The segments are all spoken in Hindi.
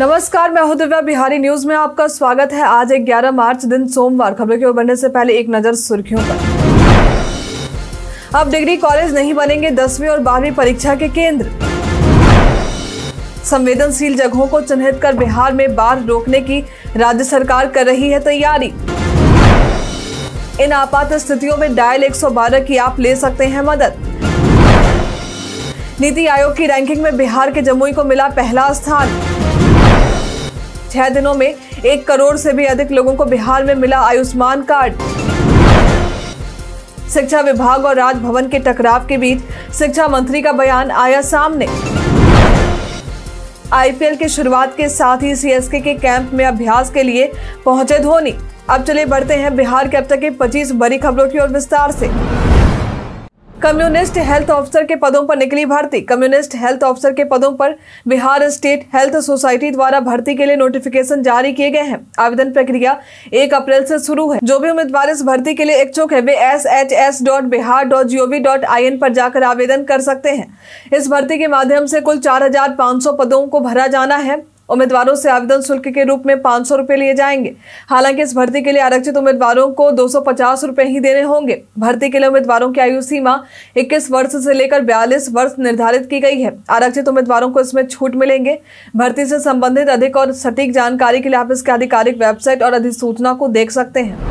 नमस्कार मैं हूं दिव्या बिहारी न्यूज में आपका स्वागत है आज 11 मार्च दिन सोमवार खबरों के ओर बढ़ने से पहले एक नजर सुर्खियों पर अब डिग्री कॉलेज नहीं बनेंगे दसवीं और बारहवीं परीक्षा के केंद्र संवेदनशील जगहों को चिन्हित कर बिहार में बाढ़ रोकने की राज्य सरकार कर रही है तैयारी इन आपात स्थितियों में डायल 112 की आप ले सकते हैं मदद नीति आयोग की रैंकिंग में बिहार के जमुई को मिला पहला स्थान छह दिनों में एक करोड़ से भी अधिक लोगों को बिहार में मिला आयुष्मान कार्ड शिक्षा विभाग और राजभवन के टकराव के बीच शिक्षा मंत्री का बयान आया सामने आईपीएल के शुरुआत के साथ ही सीएसके के कैंप में अभ्यास के लिए पहुंचे धोनी अब चले बढ़ते हैं बिहार के अब तक के 25 बड़ी खबरों की ओर विस्तार से कम्युनिस्ट हेल्थ ऑफिसर के पदों पर निकली भर्ती कम्युनिस्ट हेल्थ ऑफिसर के पदों पर बिहार स्टेट हेल्थ सोसाइटी द्वारा भर्ती के लिए नोटिफिकेशन जारी किए गए हैं आवेदन प्रक्रिया 1 अप्रैल से शुरू है जो भी उम्मीदवार इस भर्ती के लिए इच्छुक है वे S H S dot Bihar dot G O V dot I N पर जाकर आवेदन कर सकते हैं इस भर्ती के माध्यम से कुल चार हजार पाँच सौ पदों को भरा जाना है उम्मीदवारों से आवेदन शुल्क के रूप में पाँच सौ रूपए लिए जाएंगे हालांकि इस भर्ती के लिए आरक्षित उम्मीदवारों को दो सौ पचास रूपए ही देने होंगे भर्ती के लिए उम्मीदवारों की आयु सीमा इक्कीस वर्ष से लेकर बयालीस वर्ष निर्धारित की गई है आरक्षित उम्मीदवारों को इसमें छूट मिलेंगे भर्ती से संबंधित अधिक और सटीक जानकारी के लिए आप इसके आधिकारिक वेबसाइट और अधिसूचना को देख सकते हैं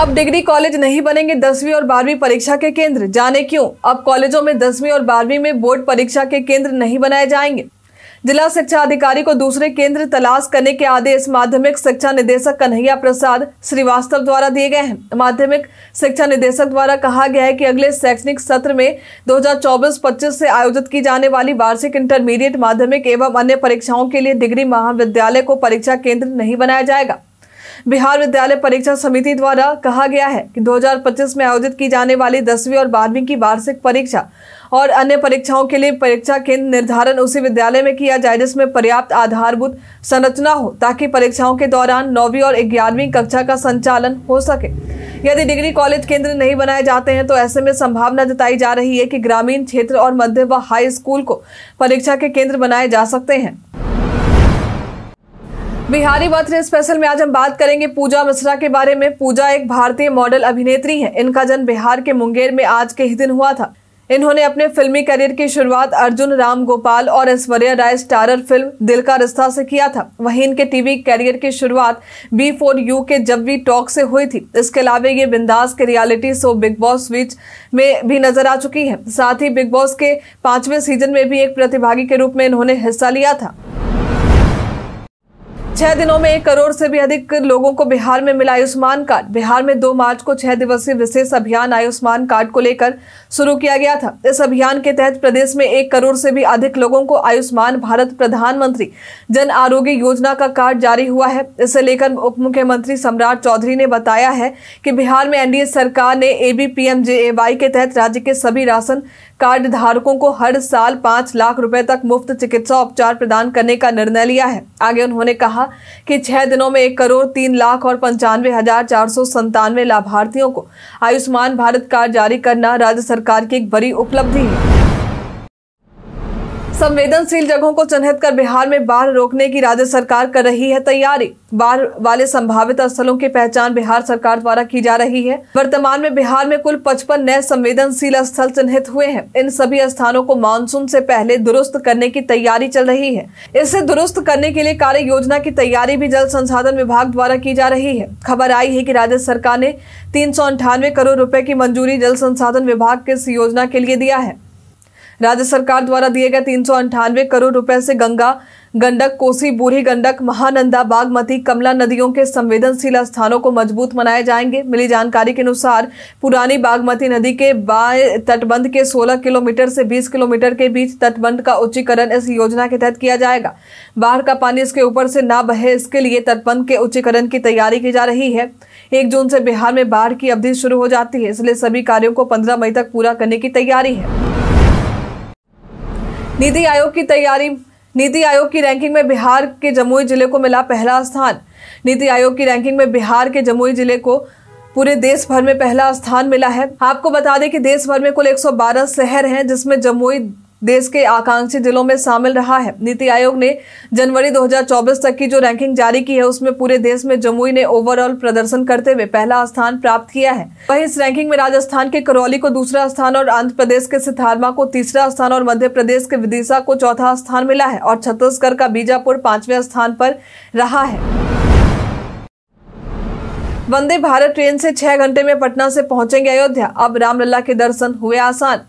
अब डिग्री कॉलेज नहीं बनेंगे दसवीं और बारहवीं परीक्षा के केंद्र जाने क्यों अब कॉलेजों में दसवीं और बारहवीं में बोर्ड परीक्षा के केंद्र नहीं बनाए जाएंगे जिला शिक्षा अधिकारी को दूसरे केंद्र तलाश करने के आदेश माध्यमिक शिक्षा निदेशक कन्हैया प्रसाद श्रीवास्तव द्वारा दिए गए हैं माध्यमिक शिक्षा निदेशक द्वारा कहा गया है कि अगले शैक्षणिक सत्र में 2024-25 से आयोजित की जाने वाली वार्षिक इंटरमीडिएट माध्यमिक एवं अन्य परीक्षाओं के लिए डिग्री महाविद्यालय को परीक्षा केंद्र नहीं बनाया जाएगा बिहार विद्यालय परीक्षा समिति द्वारा कहा गया है कि 2025 में आयोजित की जाने वाली दसवीं और बारहवीं की वार्षिक परीक्षा और अन्य परीक्षाओं के लिए परीक्षा केंद्र निर्धारण उसी विद्यालय में किया जाए जिसमें पर्याप्त आधारभूत संरचना हो ताकि परीक्षाओं के दौरान नौवीं और ग्यारहवीं कक्षा का संचालन हो सके यदि डिग्री कॉलेज केंद्र नहीं बनाए जाते हैं तो ऐसे में संभावना जताई जा रही है कि ग्रामीण क्षेत्र और मध्य व हाई स्कूल को परीक्षा के केंद्र बनाए जा सकते हैं बिहारी बर्थडे स्पेशल में आज हम बात करेंगे पूजा मिश्रा के बारे में पूजा एक भारतीय मॉडल अभिनेत्री हैं इनका जन्म बिहार के मुंगेर में आज के ही दिन हुआ था इन्होंने अपने फिल्मी करियर की शुरुआत अर्जुन राम गोपाल और ऐश्वर्या राय स्टारर फिल्म दिल का रिश्ता से किया था वहीं इनके टीवी करियर की शुरुआत बी फोर यू के जब वी टॉक से हुई थी इसके अलावा ये बिंदास के reality show Bigg Boss Switch में भी नजर आ चुकी है साथ ही बिग बॉस के पांचवें सीजन में भी एक प्रतिभागी के रूप में इन्होंने हिस्सा लिया था छह दिनों में एक करोड़ से भी अधिक लोगों को बिहार में मिला आयुष्मान कार्ड बिहार में दो मार्च को छह दिवसीय विशेष अभियान आयुष्मान कार्ड को लेकर शुरू किया गया था इस अभियान के तहत प्रदेश में एक करोड़ से भी अधिक लोगों को आयुष्मान भारत प्रधानमंत्री जन आरोग्य योजना का कार्ड जारी हुआ है इसे लेकर उप मुख्यमंत्री सम्राट चौधरी ने बताया है कि बिहार में एनडीए सरकार ने एबीपीएमजेएवाई के तहत राज्य के सभी राशन कार्ड धारकों को हर साल पाँच लाख रुपए तक मुफ्त चिकित्सा उपचार प्रदान करने का निर्णय लिया है आगे उन्होंने कहा कि छह दिनों में एक करोड़ तीन लाख और पंचानवे हजार चार सौ संतानवे लाभार्थियों को आयुष्मान भारत कार्ड जारी करना राज्य सरकार की एक बड़ी उपलब्धि है संवेदनशील जगहों को चिन्हित कर बिहार में बाढ़ रोकने की राज्य सरकार कर रही है तैयारी बाढ़ वाले संभावित स्थलों की पहचान बिहार सरकार द्वारा की जा रही है वर्तमान में बिहार में कुल पचपन नए संवेदनशील स्थल चिन्हित हुए हैं इन सभी स्थानों को मानसून से पहले दुरुस्त करने की तैयारी चल रही है इसे दुरुस्त करने के लिए कार्य योजना की तैयारी भी जल संसाधन विभाग द्वारा की जा रही है खबर आई है की राज्य सरकार ने तीन करोड़ रूपए की मंजूरी जल संसाधन विभाग के इस योजना के लिए दिया है राज्य सरकार द्वारा दिए गए तीन करोड़ रुपए से गंगा गंडक कोसी बूढ़ी गंडक महानंदा बागमती कमला नदियों के संवेदनशील स्थानों को मजबूत बनाए जाएंगे मिली जानकारी के अनुसार पुरानी बागमती नदी के बाय तटबंध के 16 किलोमीटर से 20 किलोमीटर के बीच तटबंध का उच्चीकरण इस योजना के तहत किया जाएगा बाहर का पानी इसके ऊपर से ना बहे इसके लिए तटबंध के उच्चीकरण की तैयारी की जा रही है एक जून से बिहार में बाढ़ की अवधि शुरू हो जाती है इसलिए सभी कार्यों को पंद्रह मई तक पूरा करने की तैयारी है नीति आयोग की तैयारी नीति आयोग की रैंकिंग में बिहार के जमुई जिले को मिला पहला स्थान नीति आयोग की रैंकिंग में बिहार के जमुई जिले को पूरे देश भर में पहला स्थान मिला है आपको बता दें कि देश भर में कुल 112 शहर हैं जिसमें जमुई देश के आकांक्षी जिलों में शामिल रहा है नीति आयोग ने जनवरी 2024 तक की जो रैंकिंग जारी की है उसमें पूरे देश में जमुई ने ओवरऑल प्रदर्शन करते हुए पहला स्थान प्राप्त किया है वहीं इस रैंकिंग में राजस्थान के करौली को दूसरा स्थान और आंध्र प्रदेश के सिथारमा को तीसरा स्थान और मध्य प्रदेश के विदिशा को चौथा स्थान मिला है और छत्तीसगढ़ का बीजापुर पांचवें स्थान पर रहा है वंदे भारत ट्रेन से छह घंटे में पटना से पहुंचेंगे अयोध्या अब रामलला के दर्शन हुए आसान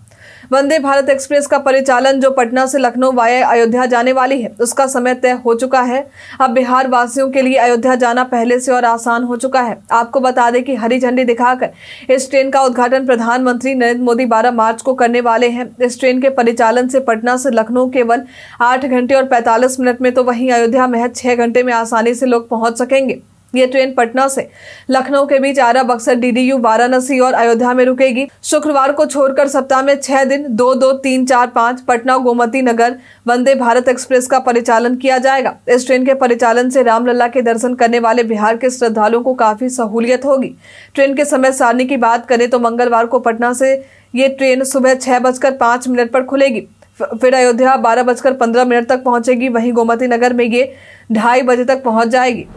वंदे भारत एक्सप्रेस का परिचालन जो पटना से लखनऊ वाया अयोध्या जाने वाली है उसका समय तय हो चुका है अब बिहार वासियों के लिए अयोध्या जाना पहले से और आसान हो चुका है आपको बता दें कि हरी झंडी दिखाकर इस ट्रेन का उद्घाटन प्रधानमंत्री नरेंद्र मोदी 12 मार्च को करने वाले हैं इस ट्रेन के परिचालन से पटना से लखनऊ केवल आठ घंटे और पैंतालीस मिनट में तो वहीं अयोध्या महज छह घंटे में आसानी से लोग पहुंच सकेंगे ये ट्रेन पटना से लखनऊ के बीच आरा बक्सर डीडीयू वाराणसी और अयोध्या में रुकेगी शुक्रवार को छोड़कर सप्ताह में छह दिन दो दो तीन चार पाँच पटना गोमती नगर वंदे भारत एक्सप्रेस का परिचालन किया जाएगा इस ट्रेन के परिचालन से रामलला के दर्शन करने वाले बिहार के श्रद्धालुओं को काफी सहूलियत होगी ट्रेन के समय सारणी की बात करें तो मंगलवार को पटना से ये ट्रेन सुबह छह बजकर पाँच मिनट पर खुलेगी फिर अयोध्या बारह बजकर पंद्रह मिनट तक पहुंचेगी वहीं गोमती नगर में ये ढाई बजे तक पहुंच जाएगी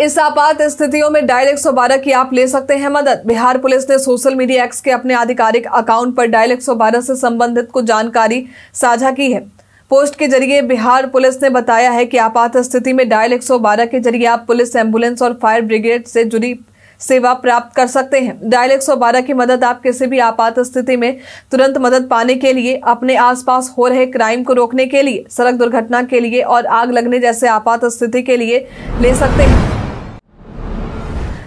इस आपात स्थितियों में डायल एक की आप ले सकते हैं मदद बिहार पुलिस ने सोशल मीडिया एक्स के अपने आधिकारिक अकाउंट पर डायल एक से संबंधित कुछ जानकारी साझा की है पोस्ट के जरिए बिहार पुलिस ने बताया है कि आपात स्थिति में डायल 112 के जरिए आप पुलिस एम्बुलेंस और फायर ब्रिगेड से जुड़ी सेवा प्राप्त कर सकते हैं डायल 112 की मदद आप किसी भी आपात स्थिति में तुरंत मदद पाने के लिए अपने आसपास हो रहे क्राइम को रोकने के लिए सड़क दुर्घटना के लिए और आग लगने जैसे आपात स्थिति के लिए ले सकते हैं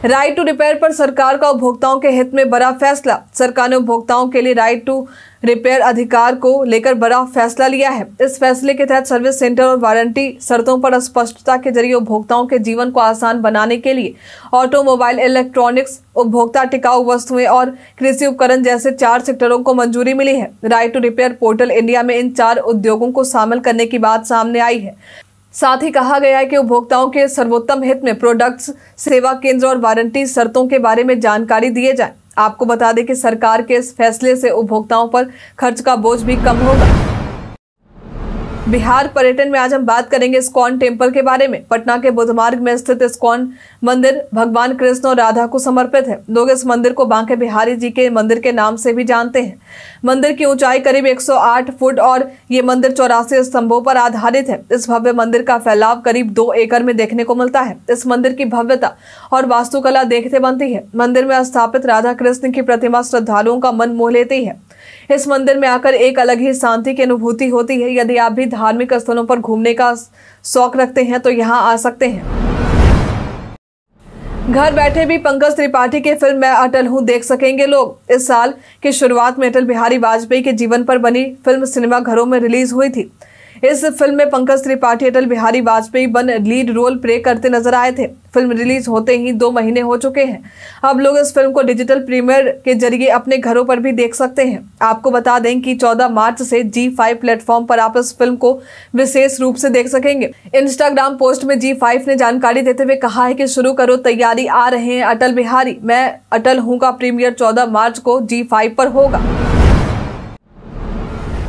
राइट टू रिपेयर पर सरकार का उपभोक्ताओं के हित में बड़ा फैसला सरकार ने उपभोक्ताओं के लिए राइट टू रिपेयर अधिकार को लेकर बड़ा फैसला लिया है इस फैसले के तहत सर्विस सेंटर और वारंटी शर्तों पर स्पष्टता के जरिए उपभोक्ताओं के जीवन को आसान बनाने के लिए ऑटोमोबाइल इलेक्ट्रॉनिक्स उपभोक्ता टिकाऊ वस्तुएं और कृषि उपकरण जैसे चार सेक्टरों को मंजूरी मिली है right to repair portal India में इन चार उद्योगों को शामिल करने की बात सामने आई है साथ ही कहा गया है कि उपभोक्ताओं के सर्वोत्तम हित में प्रोडक्ट्स सेवा केंद्र और वारंटी शर्तों के बारे में जानकारी दिए जाए आपको बता दें कि सरकार के इस फैसले से उपभोक्ताओं पर खर्च का बोझ भी कम होगा बिहार पर्यटन में आज हम बात करेंगे स्कॉन टेम्पल के बारे में पटना के बुद्ध मार्ग में स्थित स्कॉन मंदिर भगवान कृष्ण और राधा को समर्पित है लोग इस मंदिर को बांके बिहारी जी के मंदिर के नाम से भी जानते हैं मंदिर की ऊंचाई करीब 108 फुट और ये मंदिर चौरासी स्तंभों पर आधारित है इस भव्य मंदिर का फैलाव करीब दो एकड़ में देखने को मिलता है इस मंदिर की भव्यता और वास्तुकला देखते बनती है मंदिर में स्थापित राधा कृष्ण की प्रतिमा श्रद्धालुओं का मन मोह लेती है इस मंदिर में आकर एक अलग ही शांति की अनुभूति होती है यदि आप भी धार्मिक स्थलों पर घूमने का शौक रखते हैं तो यहाँ आ सकते हैं घर बैठे भी पंकज त्रिपाठी के फिल्म मैं अटल हूँ देख सकेंगे लोग इस साल की शुरुआत में अटल बिहारी वाजपेयी के जीवन पर बनी फिल्म सिनेमा घरों में रिलीज हुई थी इस फिल्म में पंकज त्रिपाठी अटल बिहारी वाजपेयी बन लीड रोल प्ले करते नजर आए थे फिल्म रिलीज होते ही दो महीने हो चुके हैं अब लोग इस फिल्म को डिजिटल प्रीमियर के जरिए अपने घरों पर भी देख सकते हैं आपको बता दें कि 14 मार्च से जी फाइव प्लेटफॉर्म पर आप इस फिल्म को विशेष रूप से देख सकेंगे इंस्टाग्राम पोस्ट में जी फाइव ने जानकारी देते हुए कहा है कि शुरू करो तैयारी आ रहे हैं अटल बिहारी मैं अटल हूँ का प्रीमियर चौदह मार्च को जी फाइव पर होगा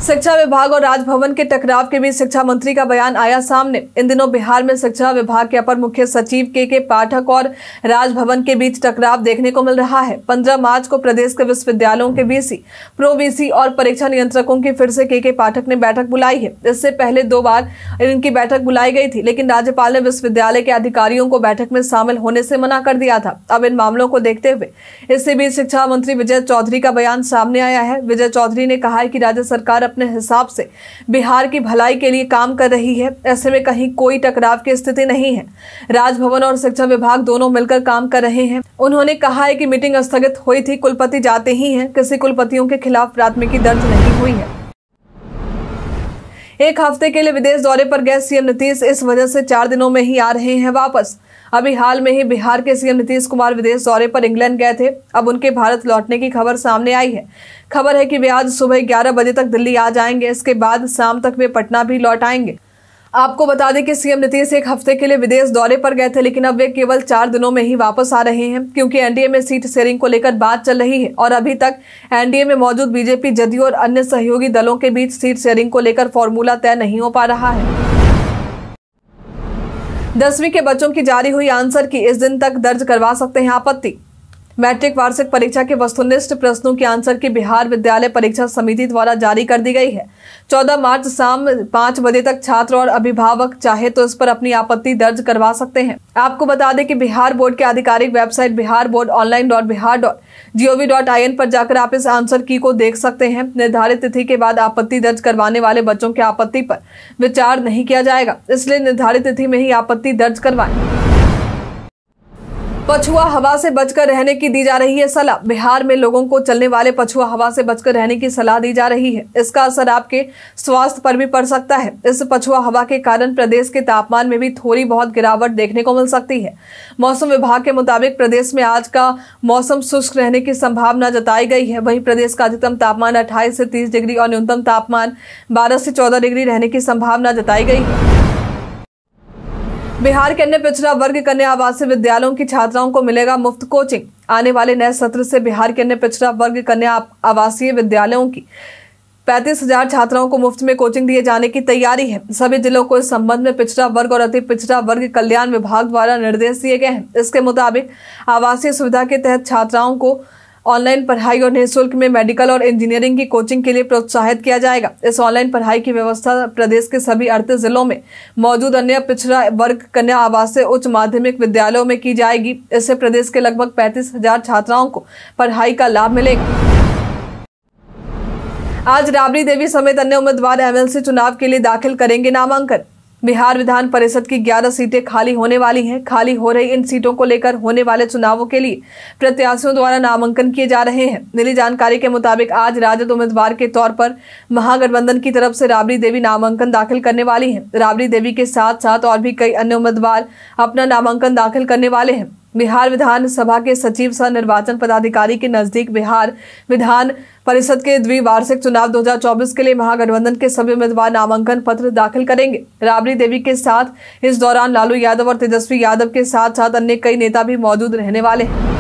शिक्षा विभाग और राजभवन के टकराव के बीच शिक्षा मंत्री का बयान आया सामने इन दिनों बिहार में शिक्षा विभाग के अपर मुख्य सचिव के के पाठक और राजभवन के बीच टकराव देखने को मिल रहा है पंद्रह मार्च को प्रदेश के विश्वविद्यालयों के बीसी प्रो बीसी और परीक्षा नियंत्रकों की फिर से के के पाठक ने बैठक बुलाई है इससे पहले दो बार इनकी बैठक बुलाई गई थी लेकिन राज्यपाल ने विश्वविद्यालय के अधिकारियों को बैठक में शामिल होने से मना कर दिया था अब इन मामलों को देखते हुए इसी बीच शिक्षा मंत्री विजय चौधरी का बयान सामने आया है विजय चौधरी ने कहा है कि राज्य सरकार अपने हिसाब से बिहार की भलाई के लिए काम कर रही है ऐसे में कहीं कोई टकराव की स्थिति नहीं है राजभवन और शिक्षा विभाग दोनों मिलकर काम कर रहे हैं उन्होंने कहा है कि मीटिंग स्थगित हुई थी कुलपति जाते ही हैं किसी कुलपतियों के खिलाफ प्राथमिकी दर्ज नहीं हुई है एक हफ्ते के लिए विदेश दौरे पर गए सीएम नीतीश इस वजह से चार दिनों में ही आ रहे हैं वापस अभी हाल में ही बिहार के सीएम नीतीश कुमार विदेश दौरे पर इंग्लैंड गए थे अब उनके भारत लौटने की खबर सामने आई है खबर है कि वे आज सुबह ग्यारह बजे तक दिल्ली आ जाएंगे इसके बाद शाम तक वे पटना भी लौट आएंगे आपको बता दें कि सीएम नीतीश एक हफ्ते के लिए विदेश दौरे पर गए थे लेकिन अब वे केवल चार दिनों में ही वापस आ रहे हैं क्योंकि एनडीए में सीट शेयरिंग को लेकर बात चल रही है और अभी तक एनडीए में मौजूद बीजेपी जदयू और अन्य सहयोगी दलों के बीच सीट शेयरिंग को लेकर फॉर्मूला तय नहीं हो पा रहा है दसवीं के बच्चों की जारी हुई आंसर की इस दिन तक दर्ज करवा सकते हैं आपत्ति मैट्रिक वार्षिक परीक्षा के वस्तुनिष्ठ प्रश्नों के आंसर की बिहार विद्यालय परीक्षा समिति द्वारा जारी कर दी गई है 14 मार्च शाम पाँच बजे तक छात्र और अभिभावक चाहे तो इस पर अपनी आपत्ति दर्ज करवा सकते हैं आपको बता दें कि बिहार बोर्ड के आधिकारिक website Bihar board online dot Bihar dot G O V dot I N पर जाकर आप इस आंसर की को देख सकते हैं निर्धारित तिथि के बाद आपत्ति दर्ज करवाने वाले बच्चों की आपत्ति पर विचार नहीं किया जाएगा इसलिए निर्धारित तिथि में ही आपत्ति दर्ज करवाएं पछुआ हवा से बचकर रहने की दी जा रही है सलाह बिहार में लोगों को चलने वाले पछुआ हवा से बचकर रहने की सलाह दी जा रही है इसका असर आपके स्वास्थ्य पर भी पड़ सकता है इस पछुआ हवा के कारण प्रदेश के तापमान में भी थोड़ी बहुत गिरावट देखने को मिल सकती है मौसम विभाग के मुताबिक प्रदेश में आज का मौसम शुष्क रहने की संभावना जताई गई है वहीं प्रदेश का अधिकतम तापमान अट्ठाईस से तीस डिग्री और न्यूनतम तापमान बारह से चौदह डिग्री रहने की संभावना जताई गई है बिहार के अन्य पिछड़ा वर्ग कन्या आवासीय विद्यालयों की छात्राओं को मिलेगा मुफ्त कोचिंग आने वाले नए सत्र से बिहार के अन्य पिछड़ा वर्ग कन्या आवासीय विद्यालयों की पैंतीस हजार छात्राओं को मुफ्त में कोचिंग दिए जाने की तैयारी है सभी जिलों को इस संबंध में पिछड़ा वर्ग और अति पिछड़ा वर्ग कल्याण विभाग द्वारा निर्देश दिए गए हैं इसके मुताबिक आवासीय सुविधा के तहत छात्राओं को ऑनलाइन पढ़ाई और निःशुल्क में मेडिकल और इंजीनियरिंग की कोचिंग के लिए प्रोत्साहित किया जाएगा इस ऑनलाइन पढ़ाई की व्यवस्था प्रदेश के सभी अड़तीस जिलों में मौजूद अन्य पिछड़ा वर्ग कन्या आवासीय उच्च माध्यमिक विद्यालयों में की जाएगी इससे प्रदेश के लगभग पैंतीस छात्राओं को पढ़ाई का लाभ मिलेगा आज राबड़ी देवी समेत अन्य उम्मीदवार एमएलसी चुनाव के लिए दाखिल करेंगे नामांकन बिहार विधान परिषद की 11 सीटें खाली होने वाली हैं खाली हो रही इन सीटों को लेकर होने वाले चुनावों के लिए प्रत्याशियों द्वारा नामांकन किए जा रहे हैं मिली जानकारी के मुताबिक आज राजद उम्मीदवार के तौर पर महागठबंधन की तरफ से राबड़ी देवी नामांकन दाखिल करने वाली है राबड़ी देवी के साथ साथ और भी कई अन्य उम्मीदवार अपना नामांकन दाखिल करने वाले हैं बिहार विधानसभा के सचिव सह निर्वाचन पदाधिकारी के नजदीक बिहार विधान परिषद के द्विवार्षिक चुनाव 2024 के लिए महागठबंधन के सभी उम्मीदवार नामांकन पत्र दाखिल करेंगे राबड़ी देवी के साथ इस दौरान लालू यादव और तेजस्वी यादव के साथ साथ अन्य कई नेता भी मौजूद रहने वाले हैं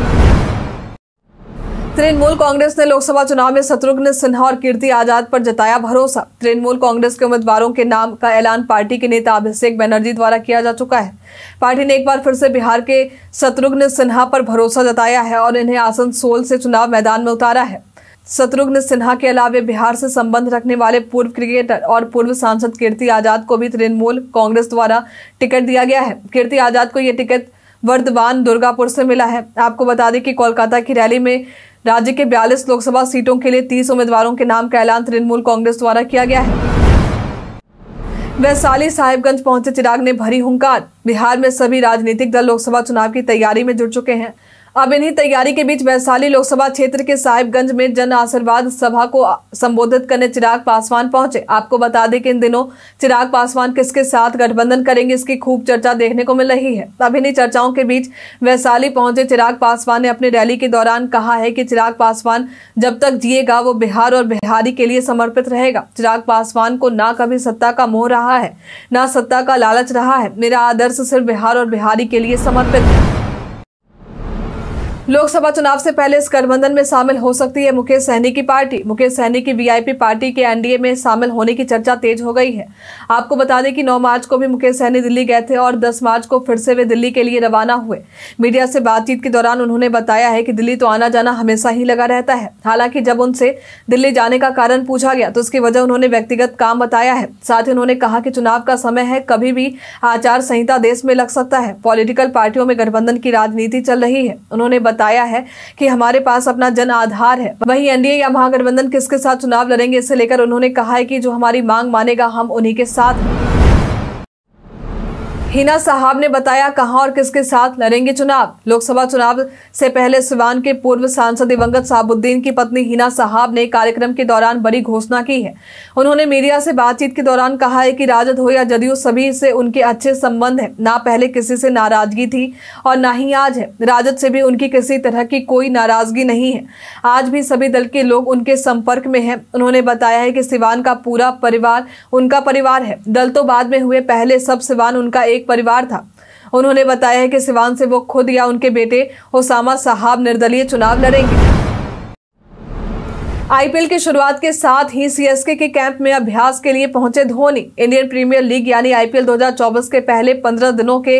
तृणमूल कांग्रेस ने लोकसभा चुनाव में शत्रुघ्न सिन्हा और कीर्ति आजाद पर जताया भरोसा तृणमूल कांग्रेस के उम्मीदवारों के नाम का ऐलान पार्टी के नेता अभिषेक बनर्जी द्वारा किया जा चुका है पार्टी ने एक बार फिर से बिहार के शत्रुघ्न सिन्हा पर भरोसा जताया है और इन्हें सोल से चुनाव मैदान में उतारा है शत्रुघ्न सिन्हा के अलावे बिहार से संबंध रखने वाले पूर्व क्रिकेटर और पूर्व सांसद कीर्ति आजाद को भी तृणमूल कांग्रेस द्वारा टिकट दिया गया है कीर्ति आजाद को यह टिकट वर्धमान दुर्गापुर से मिला है आपको बता दें कि कोलकाता की रैली में राज्य के बयालीस लोकसभा सीटों के लिए तीस उम्मीदवारों के नाम का ऐलान तृणमूल कांग्रेस द्वारा किया गया है वैशाली साहिबगंज पहुंचे चिराग ने भरी हुंकार बिहार में सभी राजनीतिक दल लोकसभा चुनाव की तैयारी में जुट चुके हैं अब इन्हीं तैयारी के बीच वैशाली लोकसभा क्षेत्र के साहिबगंज में जन आशीर्वाद सभा को संबोधित करने चिराग पासवान पहुंचे आपको बता दें कि इन दिनों चिराग पासवान किसके साथ गठबंधन करेंगे इसकी खूब चर्चा देखने को मिल रही है अब इन्हीं चर्चाओं के बीच वैशाली पहुंचे चिराग पासवान ने अपनी रैली के दौरान कहा है कि चिराग पासवान जब तक जिएगा वो बिहार और बिहारी के लिए समर्पित रहेगा चिराग पासवान को ना कभी सत्ता का मोह रहा है ना सत्ता का लालच रहा है मेरा आदर्श सिर्फ बिहार और बिहारी के लिए समर्पित है लोकसभा चुनाव से पहले इस गठबंधन में शामिल हो सकती है मुकेश सहनी की पार्टी मुकेश सहनी की वीआईपी पार्टी के एनडीए में शामिल होने की चर्चा तेज हो गई है आपको बता दें कि 9 मार्च को भी मुकेश सहनी दिल्ली गए थे और 10 मार्च को फिर से वे दिल्ली के लिए रवाना हुए मीडिया से बातचीत के दौरान उन्होंने बताया है कि दिल्ली तो आना जाना हमेशा ही लगा रहता है हालांकि जब उनसे दिल्ली जाने का कारण पूछा गया तो उसकी वजह उन्होंने व्यक्तिगत काम बताया है साथ ही उन्होंने कहा कि चुनाव का समय है कभी भी आचार संहिता देश में लग सकता है पॉलिटिकल पार्टियों में गठबंधन की राजनीति चल रही है उन्होंने बताया है कि हमारे पास अपना जन आधार है वहीं एनडीए या महागठबंधन किसके साथ चुनाव लड़ेंगे इसे लेकर उन्होंने कहा है कि जो हमारी मांग मानेगा हम उन्हीं के साथ हिना साहब ने बताया कहां और किसके साथ लड़ेंगे चुनाव लोकसभा चुनाव से पहले सिवान के पूर्व सांसद दिवंगत साहबुद्दीन की पत्नी हिना साहब ने कार्यक्रम के दौरान बड़ी घोषणा की है उन्होंने मीडिया से बातचीत के दौरान कहा है कि राजद हो या जदयू सभी से उनके अच्छे संबंध है ना पहले किसी से नाराजगी थी और ना ही आज है राजद से भी उनकी किसी तरह की कोई नाराजगी नहीं है आज भी सभी दल के लोग उनके संपर्क में है उन्होंने बताया है कि सिवान का पूरा परिवार उनका परिवार है दल तो बाद में हुए पहले सब सिवान उनका एक परिवार था उन्होंने बताया है कि सिवान से वो खुद या उनके बेटे ओसामा साहब निर्दलीय चुनाव लड़ेंगे आईपीएल की शुरुआत के साथ ही सीएसके के कैंप में अभ्यास के लिए पहुंचे धोनी इंडियन प्रीमियर लीग यानी आईपीएल 2024 के पहले 15 दिनों के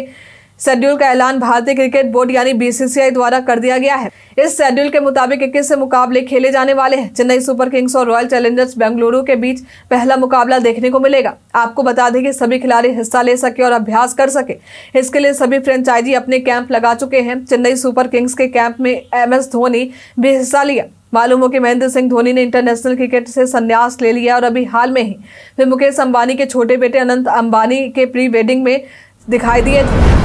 शेड्यूल का ऐलान भारतीय क्रिकेट बोर्ड यानी बीसीसीआई द्वारा कर दिया गया है इस शेड्यूल के मुताबिक इक्कीस से मुकाबले खेले जाने वाले हैं चेन्नई सुपर किंग्स और रॉयल चैलेंजर्स बेंगलुरु के बीच पहला मुकाबला देखने को मिलेगा आपको बता दें कि सभी खिलाड़ी हिस्सा ले सके और अभ्यास कर सके इसके लिए सभी फ्रेंचाइजी अपने कैंप लगा चुके हैं चेन्नई सुपर किंग्स के कैंप में एम एस धोनी भी हिस्सा लिया मालूम हो कि महेंद्र सिंह धोनी ने इंटरनेशनल क्रिकेट से संन्यास ले लिया और अभी हाल में ही फिर मुकेश अंबानी के छोटे बेटे अनंत अंबानी के प्री वेडिंग में दिखाई दिए थे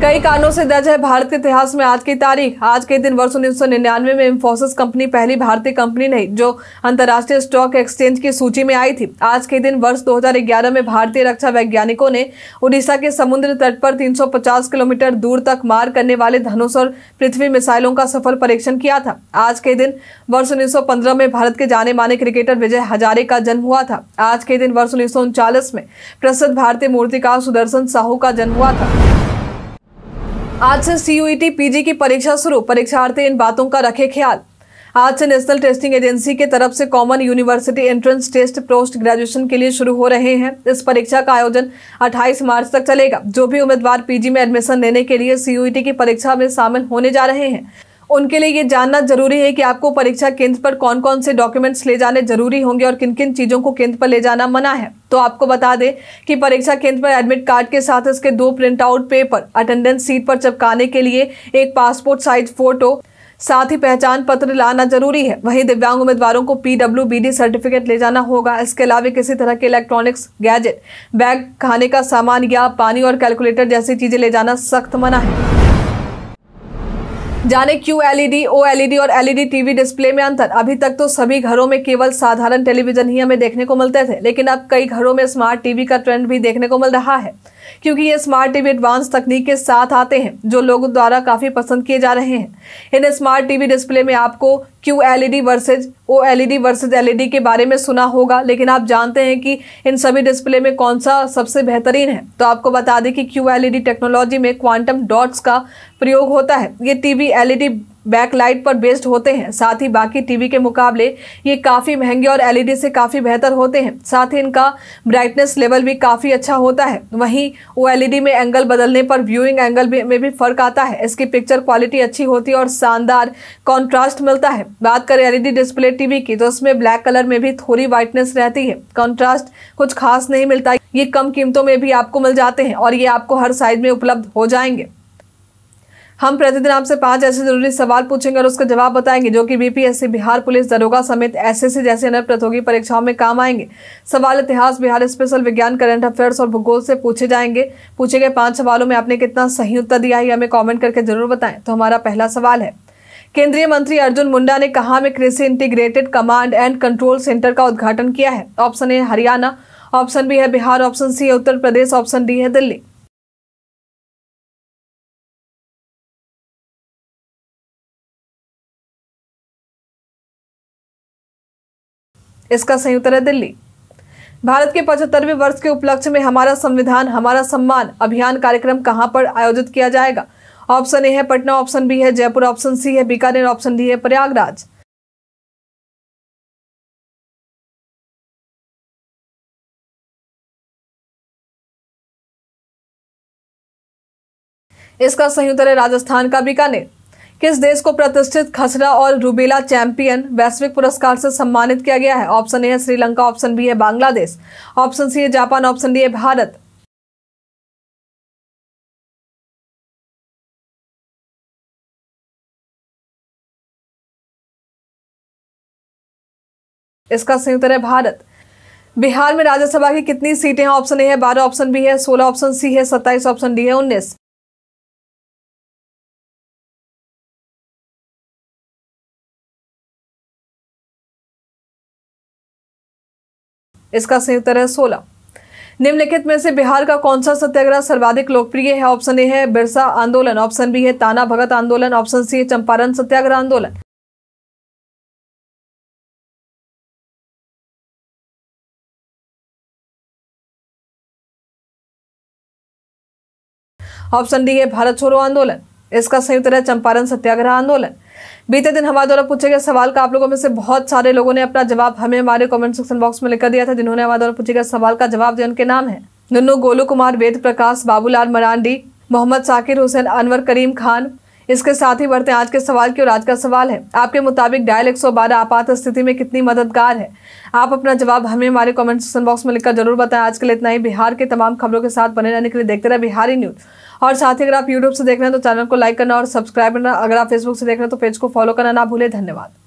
कई कारणों से दर्ज है भारत के इतिहास में आज की तारीख आज के दिन वर्ष उन्नीस में इंफोसिस कंपनी पहली भारतीय कंपनी नहीं जो अंतर्राष्ट्रीय स्टॉक एक्सचेंज की सूची में आई थी आज के दिन वर्ष 2011 में भारतीय रक्षा वैज्ञानिकों ने उड़ीसा के समुद्र तट पर 350 किलोमीटर दूर तक मार करने वाले धनुष और पृथ्वी मिसाइलों का सफल परीक्षण किया था आज के दिन वर्ष उन्नीस में भारत के जाने माने क्रिकेटर विजय हजारे का जन्म हुआ था आज के दिन वर्ष उन्नीस में प्रसिद्ध भारतीय मूर्तिकार सुदर्शन साहू का जन्म हुआ था आज से सीयूईटी पीजी e की परीक्षा शुरू परीक्षार्थी इन बातों का रखे ख्याल आज से नेशनल टेस्टिंग एजेंसी के तरफ से common university entrance test post graduation के लिए शुरू हो रहे हैं इस परीक्षा का आयोजन 28 मार्च तक चलेगा जो भी उम्मीदवार पीजी में एडमिशन लेने के लिए सीयूईटी e की परीक्षा में शामिल होने जा रहे हैं उनके लिए ये जानना जरूरी है कि आपको परीक्षा केंद्र पर कौन कौन से डॉक्यूमेंट्स ले जाने जरूरी होंगे और किन किन चीज़ों को केंद्र पर ले जाना मना है तो आपको बता दें कि परीक्षा केंद्र पर एडमिट कार्ड के साथ उसके दो print out paper attendance sheet पर चिपकाने के लिए एक पासपोर्ट साइज फोटो साथ ही पहचान पत्र लाना जरूरी है वहीं दिव्यांग उम्मीदवारों को पीडब्ल्यूबीडी सर्टिफिकेट ले जाना होगा इसके अलावा किसी तरह के इलेक्ट्रॉनिक्स गैजेट बैग खाने का सामान या पानी और कैलकुलेटर जैसी चीजें ले जाना सख्त मना है जाने क्यू एलईडी ओ एलईडी और एलईडी टीवी डिस्प्ले में अंतर अभी तक तो सभी घरों में केवल साधारण टेलीविजन ही हमें देखने को मिलते थे लेकिन अब कई घरों में स्मार्ट टीवी का ट्रेंड भी देखने को मिल रहा है क्योंकि ये स्मार्ट टीवी एडवांस तकनीक के साथ आते हैं जो लोगों द्वारा काफ़ी पसंद किए जा रहे हैं इन स्मार्ट टीवी डिस्प्ले में आपको Q L E D versus O D versus L E D के बारे में सुना होगा लेकिन आप जानते हैं कि इन सभी डिस्प्ले में कौन सा सबसे बेहतरीन है तो आपको बता दें कि Q L E D technology में क्वांटम डॉट्स का प्रयोग होता है ये टीवी डी बैकलाइट पर बेस्ड होते हैं साथ ही बाकी टीवी के मुकाबले ये काफ़ी महंगे और एलईडी e से काफ़ी बेहतर होते हैं साथ ही इनका ब्राइटनेस लेवल भी काफ़ी अच्छा होता है वहीं ओ e में एंगल बदलने पर व्यूइंग एंगल में भी फर्क आता है इसकी पिक्चर क्वालिटी अच्छी होती है और शानदार कॉन्ट्रास्ट मिलता है बात करें एल डिस्प्ले टी की तो उसमें ब्लैक कलर में भी थोड़ी व्हाइटनेस रहती है कॉन्ट्रास्ट कुछ खास नहीं मिलता ये कम कीमतों में भी आपको मिल जाते हैं और ये आपको हर साइज में उपलब्ध हो जाएंगे हम प्रतिदिन आपसे पांच ऐसे जरूरी सवाल पूछेंगे और उसका जवाब बताएंगे जो कि बीपीएससी बिहार पुलिस दरोगा समेत एसएससी जैसी अन्य प्रतियोगी परीक्षाओं में काम आएंगे सवाल इतिहास बिहार स्पेशल विज्ञान करंट अफेयर्स और भूगोल से पूछे जाएंगे पूछे गए पांच सवालों में आपने कितना सही उत्तर दिया है हमें कॉमेंट करके जरूर बताएं तो हमारा पहला सवाल है केंद्रीय मंत्री अर्जुन मुंडा ने कहा में कृषि integrated command and control centre का उद्घाटन किया है option A Haryana option B है बिहार ऑप्शन सी है उत्तर प्रदेश ऑप्शन डी है दिल्ली इसका सही उत्तर है दिल्ली भारत के पचहत्तरवें वर्ष के उपलक्ष्य में हमारा संविधान हमारा सम्मान अभियान कार्यक्रम कहाँ पर आयोजित किया जाएगा ऑप्शन ए है पटना ऑप्शन बी है जयपुर ऑप्शन सी है बीकानेर ऑप्शन डी है प्रयागराज इसका सही उत्तर है राजस्थान का बीकानेर किस देश को प्रतिष्ठित खसरा और रूबेला चैंपियन वैश्विक पुरस्कार से सम्मानित किया गया है ऑप्शन ए है श्रीलंका ऑप्शन बी है बांग्लादेश ऑप्शन सी है जापान ऑप्शन डी है भारत इसका सही उत्तर है भारत बिहार में राज्यसभा की कितनी सीटें हैं ऑप्शन ए है बारह ऑप्शन बी है सोलह ऑप्शन सी है सत्ताईस ऑप्शन डी है उन्नीस इसका उत्तर है सोलह निम्नलिखित में से बिहार का कौन सा सत्याग्रह सर्वाधिक लोकप्रिय है ऑप्शन ए है बिरसा आंदोलन ऑप्शन बी है ताना भगत आंदोलन ऑप्शन सी है चंपारण सत्याग्रह आंदोलन ऑप्शन डी है भारत छोड़ो आंदोलन इसका संयुक्त है चंपारण सत्याग्रह आंदोलन बीते दिन हमारे द्वारा पूछे गए सवाल का आप लोगों में से बहुत सारे लोगों ने अपना जवाब हमें हमारे कमेंट सेक्शन बॉक्स में लिखकर दिया था जिन्होंने हमारे द्वारा पूछे गए सवाल का जवाब दिया उनके नाम है नुन्नू गोलू कुमार वेद प्रकाश बाबूलाल मरांडी मोहम्मद साकिर हुसैन अनवर करीम खान इसके साथ ही बढ़ते आज के सवाल की और आज का सवाल है आपके मुताबिक डायल एक आपात स्थिति में कितनी मददगार है आप अपना जवाब हमें हमारे कमेंट सेक्शन बॉक्स में लिखकर जरूर बताएं आज के लिए इतना ही बिहार के तमाम खबरों के साथ बने रहने के लिए देखते रहे बिहारी न्यूज और साथ ही अगर आप यूट्यूब से देख रहे हैं तो चैनल को लाइक करना और सब्सक्राइब करना अगर आप फेसबुक से देख रहे हैं तो पेज को फॉलो करना ना भूलें धन्यवाद